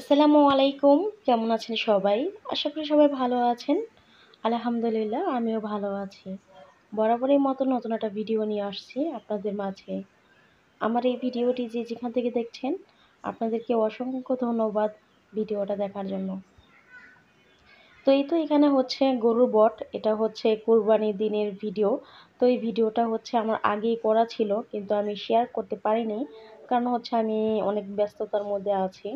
আসসালামু আলাইকুম কেমন আছেন সবাই আশা করি সবাই ভালো আছেন আলহামদুলিল্লাহ আমিও ভালো আছি বরাবরের মতো নতুন একটা ভিডিও নিয়ে আসছি আপনাদের মাঝে আমার এই ভিডিওটি যে যেখান থেকে দেখছেন আপনাদেরকে অসংখ্য ধন্যবাদ ভিডিওটা দেখার জন্য তো এই তো এখানে হচ্ছে গরুর বট এটা হচ্ছে কুরবানি দিনের ভিডিও তো এই ভিডিওটা হচ্ছে আমার আগেই করা ছিল কিন্তু আমি শেয়ার করতে পারিনি কারণ হচ্ছে আমি অনেক ব্যস্ততার মধ্যে আছি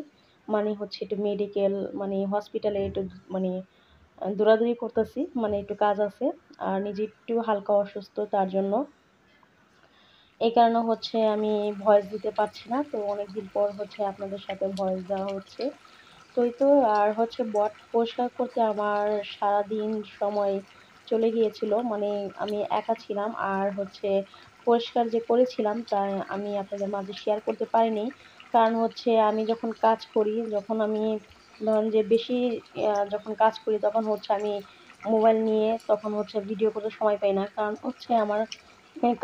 মানে হচ্ছে একটু মেডিকেল মানে হসপিটালে একটু মানে দৌড়াদৌড়ি করতেছি মানে একটু কাজ আছে আর নিজে একটু হালকা অসুস্থ তার জন্য এই কারণে হচ্ছে আমি ভয়েস দিতে পারছি না তো অনেকদিন পর হচ্ছে আপনাদের সাথে ভয়েস দেওয়া হচ্ছে তো তো আর হচ্ছে বট পরিষ্কার করতে আমার সারাদিন সময় চলে গিয়েছিল মানে আমি একা ছিলাম আর হচ্ছে পরিষ্কার যে করেছিলাম তা আমি আপনাদের মাঝে শেয়ার করতে পারিনি কারণ হচ্ছে আমি যখন কাজ করি যখন আমি ধরেন যে বেশি যখন কাজ করি তখন হচ্ছে আমি মোবাইল নিয়ে তখন হচ্ছে ভিডিও করতে সময় পাই না কারণ হচ্ছে আমার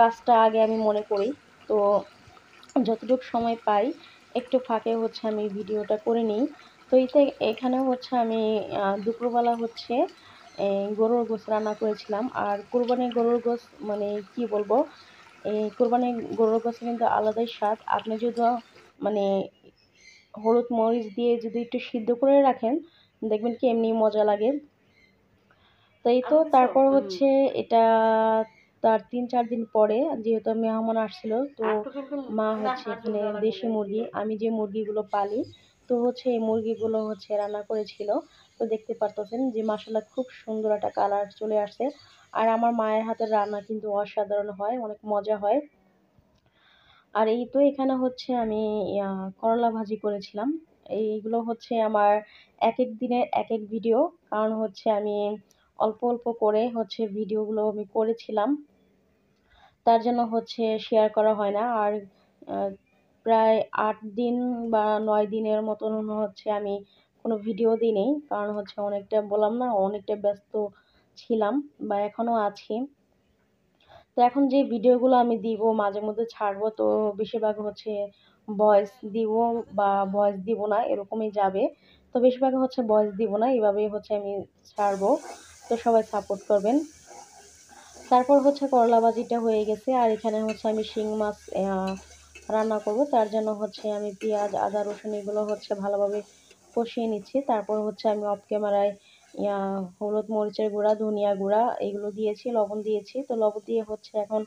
কাজটা আগে আমি মনে করি তো যতটুকু সময় পাই একটু ফাঁকে হচ্ছে আমি ভিডিওটা করে নিই তো এতে এখানে হচ্ছে আমি দুপুরবেলা হচ্ছে গরুর গোস রান্না করেছিলাম আর কোরবানির গরুর গোস মানে কি বলবো এই কোরবানির গরুর গোসে কিন্তু আলাদাই স্বাদ আপনি যদি মানে হলুদ মরিচ দিয়ে যদি একটু সিদ্ধ করে রাখেন দেখবেন কি এমনি মজা লাগে তো এই আচ্ছা, তো তারপর হচ্ছে এটা তার তিন চার দিন পরে যেহেতু মেহমান আসছিল তো মা হচ্ছে এখানে দেশি মুরগি আমি যে মুরগিগুলো পালি তো হচ্ছে এই মুরগিগুলো হচ্ছে রান্না করেছিল তো দেখতে পারতেছেন যে মাসাল্লাহ খুব সুন্দর একটা কালার চলে আসছে আর আমার মায়ের হাতের রান্না কিন্তু অসাধারণ হয় অনেক মজা হয় আর এই তো এখানে হচ্ছে আমি করলা ভাজি করেছিলাম এইগুলো হচ্ছে আমার এক এক দিনের এক এক ভিডিও কারণ হচ্ছে আমি অল্প অল্প করে হচ্ছে ভিডিওগুলো আমি করেছিলাম তার জন্য হচ্ছে শেয়ার করা হয় না আর প্রায় আট দিন বা নয় দিনের মতন হচ্ছে আমি কোনো ভিডিও দিই কারণ হচ্ছে অনেকটা বললাম না অনেকটা ব্যস্ত ছিলাম বা এখনও আছি তো এখন যে ভিডিওগুলো আমি দিব মাঝে মধ্যে ছাড়বো তো বেশিরভাগ হচ্ছে ভয়েস দিব বা ভয়েস দিব না এরকমই যাবে তো বেশিরভাগ হচ্ছে ভয়েস দিব না এভাবেই হচ্ছে আমি ছাড়বো তো সবাই সাপোর্ট করবেন তারপর হচ্ছে করলা হয়ে গেছে আর এখানে হচ্ছে আমি শিং মাছ রান্না করব তার জন্য হচ্ছে আমি পেঁয়াজ আদা রসুন এগুলো হচ্ছে ভালোভাবে কষিয়ে নিচ্ছি তারপর হচ্ছে আমি অফ ক্যামেরায় হলুদ মরিচের গুঁড়া ধনিয়া গুঁড়া এগুলো দিয়েছি লবণ দিয়েছি তো লবণ দিয়ে হচ্ছে এখন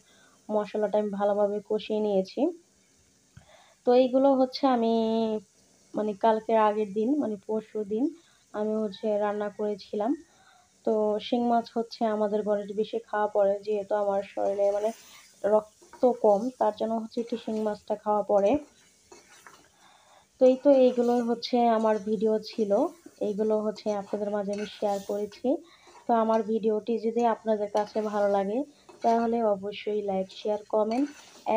মশলাটা আমি ভালোভাবে কষিয়ে নিয়েছি তো এইগুলো হচ্ছে আমি মানে কালকের আগের দিন মানে পরশু দিন আমি হচ্ছে রান্না করেছিলাম তো শিং মাছ হচ্ছে আমাদের ঘরের বেশি খাওয়া পড়ে যেহেতু আমার শরীরে মানে রক্ত কম তার জন্য হচ্ছে একটু শিং মাছটা খাওয়া পড়ে তো এই তো এইগুলোই হচ্ছে আমার ভিডিও ছিল এইগুলো হচ্ছে আপনাদের মাঝে আমি শেয়ার করেছি তো আমার ভিডিওটি যদি আপনাদের কাছে ভালো লাগে তাহলে অবশ্যই লাইক শেয়ার কমেন্ট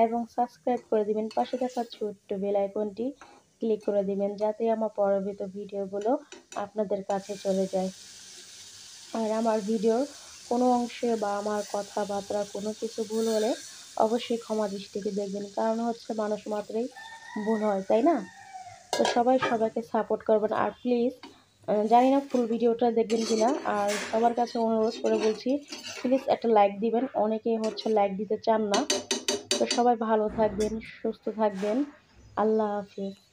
এবং সাবস্ক্রাইব করে দিবেন পাশে থাকা ছোট্ট বেল আইকনটি ক্লিক করে দিবেন যাতে আমার পরবর্তী ভিডিওগুলো আপনাদের কাছে চলে যায় আর আমার ভিডিওর কোনো অংশে বা আমার কথাবার্তা কোনো কিছু ভুল হলে অবশ্যই ক্ষমা দৃষ্টিকে দেখবেন কারণ হচ্ছে মানুষ মাত্রই ভুল হয় তাই না তো সবাই সবাইকে সাপোর্ট করবেন আর প্লিজ জানি না ফুল ভিডিওটা দেখবেন কি না আর সবার কাছে অনুরোধ করে বলছি প্লিজ একটা লাইক দিবেন অনেকে হচ্ছে লাইক দিতে চান না তো সবাই ভালো থাকবেন সুস্থ থাকবেন আল্লাহ হাফিজ